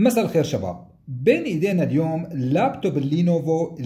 مساء الخير شباب بين ايدينا اليوم لابتوب اللينوفو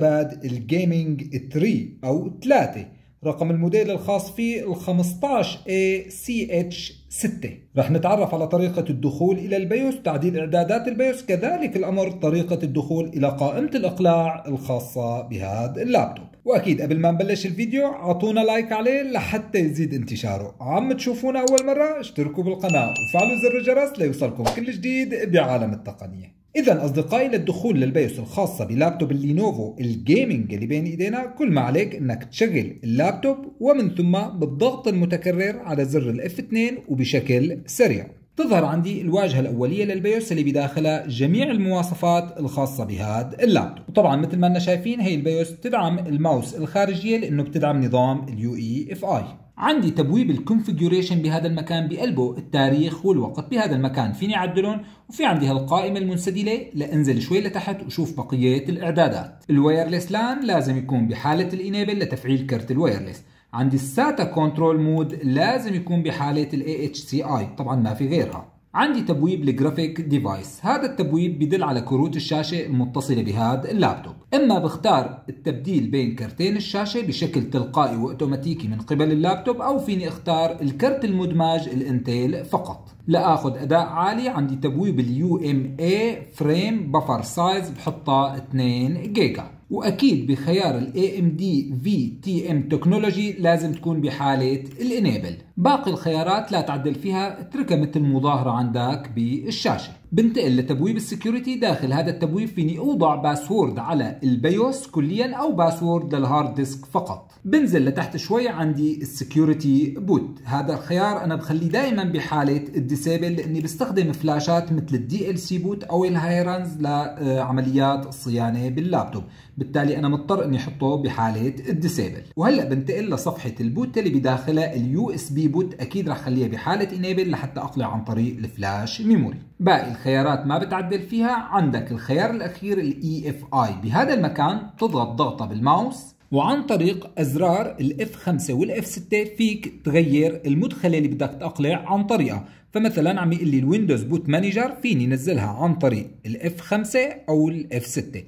باد الجيمنج 3 او 3 رقم الموديل الخاص فيه ال 15ACH6 رح نتعرف على طريقة الدخول إلى البيوس تعديل إعدادات البيوس كذلك الأمر طريقة الدخول إلى قائمة الإقلاع الخاصة بهذا اللابتوب واكيد قبل ما نبلش الفيديو اعطونا لايك عليه لحتى يزيد انتشاره عم تشوفونا اول مره اشتركوا بالقناه وفعلوا زر الجرس ليوصلكم كل جديد بعالم التقنيه إذا أصدقائي للدخول للبيوس الخاصة بلابتوب اللينوفو الجيمنج اللي بين إيدينا كل ما عليك إنك تشغل اللابتوب ومن ثم بالضغط المتكرر على زر f 2 وبشكل سريع تظهر عندي الواجهة الأولية للبيوس اللي بداخلها جميع المواصفات الخاصة بهذا اللابتوب وطبعا مثل ما أنا شايفين هي البيوس بتدعم الماوس الخارجية لأنه بتدعم نظام UEFI عندي تبويب الكونفيجوريشن بهذا المكان بقلبه التاريخ والوقت بهذا المكان فيني اعدلهم وفي عندي هالقائمة المنسدلة لانزل شوي لتحت وشوف بقية الاعدادات الوايرلس لان لازم يكون بحالة الانيبل لتفعيل كرت الوايرلس عندي الساتا كنترول مود لازم يكون بحالة الـ AHCI طبعا ما في غيرها عندي تبويب لجرافيك ديفايس هذا التبويب بدل على كروت الشاشة المتصلة بهذا اللابتوب إما بختار التبديل بين كرتين الشاشة بشكل تلقائي وأوتوماتيكي من قبل اللابتوب أو فيني اختار الكرت المدمج الانتيل فقط لآخذ أداء عالي عندي تبويب الـ UMA Frame Buffer Size بحطها 2 جيجا واكيد بخيار الـ AMD VTM تكنولوجي لازم تكون بحالة الانيبل باقي الخيارات لا تعدل فيها اتركها مثل مظاهرة عندك بالشاشة بنتقل لتبويب السكيورتي داخل هذا التبويب فيني اوضع باسورد على البيوس كليا او باسورد للهارد ديسك فقط بنزل لتحت شوي عندي السكيورتي بوت هذا الخيار انا بخليه دائما بحالة الديسيبل لاني بستخدم فلاشات مثل الدي ال سي بوت او الهايرنز لعمليات الصيانة باللابتوب بالتالي انا مضطر اني احطه بحاله الديسيبل وهلا بنتقل لصفحه البوت اللي بداخلها اليو اس بي بوت اكيد رح خليها بحاله انيبل لحتى اقلع عن طريق الفلاش ميموري باقي الخيارات ما بتعدل فيها عندك الخيار الاخير الاي اف e اي بهذا المكان تضغط ضغطه بالماوس وعن طريق ازرار الاف 5 والاف 6 فيك تغير المدخله اللي بدك تقلع عن طريقها فمثلا عم يقول لي الويندوز بوت مانجر فيني نزلها عن طريق الاف 5 او الاف 6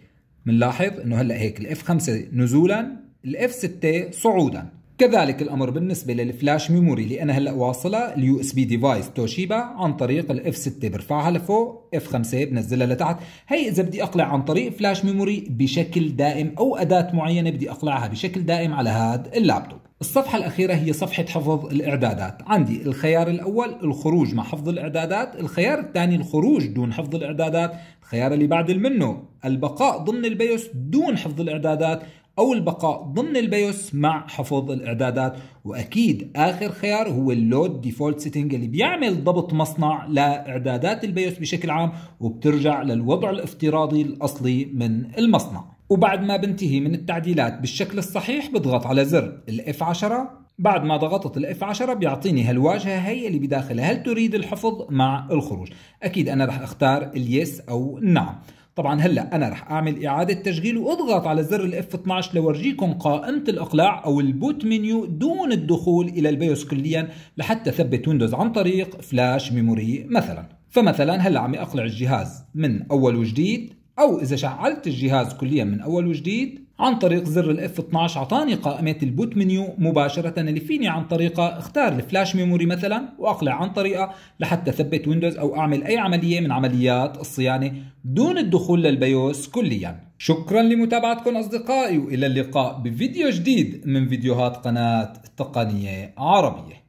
بنلاحظ انه هلا هيك الاف 5 نزولا الاف 6 صعودا كذلك الامر بالنسبه للفلاش ميموري اللي انا هلا واصلها اليو اس بي ديفايس توشيبا عن طريق الاف 6 برفعها لفوق اف 5 بنزلها لتحت هي اذا بدي اقلع عن طريق فلاش ميموري بشكل دائم او اداه معينه بدي اقلعها بشكل دائم على هذا اللابتوب الصفحة الأخيرة هي صفحة حفظ الإعدادات عندي الخيار الأول الخروج مع حفظ الإعدادات الخيار الثاني الخروج دون حفظ الإعدادات الخيار اللي بعد منه البقاء ضمن البيوس دون حفظ الإعدادات أو البقاء ضمن البيوس مع حفظ الإعدادات وأكيد آخر خيار هو اللود ديفولت سيتنج اللي بيعمل ضبط مصنع لإعدادات البيوس بشكل عام وبترجع للوضع الافتراضي الأصلي من المصنع وبعد ما بنتهي من التعديلات بالشكل الصحيح بضغط على زر الاف 10 بعد ما ضغطت الاف 10 بيعطيني هالواجهه هي اللي بداخلها هل تريد الحفظ مع الخروج اكيد انا رح اختار اليس او نعم طبعا هلا انا رح اعمل اعاده تشغيل واضغط على زر الاف 12 لورجيكم قائمه الاقلاع او البوت منيو دون الدخول الى البيوس كليا لحتى ثبت ويندوز عن طريق فلاش ميموري مثلا فمثلا هلا عم اقلع الجهاز من اول وجديد او اذا شعلت الجهاز كليا من اول وجديد عن طريق زر ال f 12 عطاني قائمة البوت منيو مباشرة اللي فيني عن طريقها اختار الفلاش ميموري مثلا واقلع عن طريقها لحتى ثبت ويندوز او اعمل اي عملية من عمليات الصيانة دون الدخول للبيوس كليا شكرا لمتابعتكم اصدقائي والى اللقاء بفيديو جديد من فيديوهات قناة تقنية عربية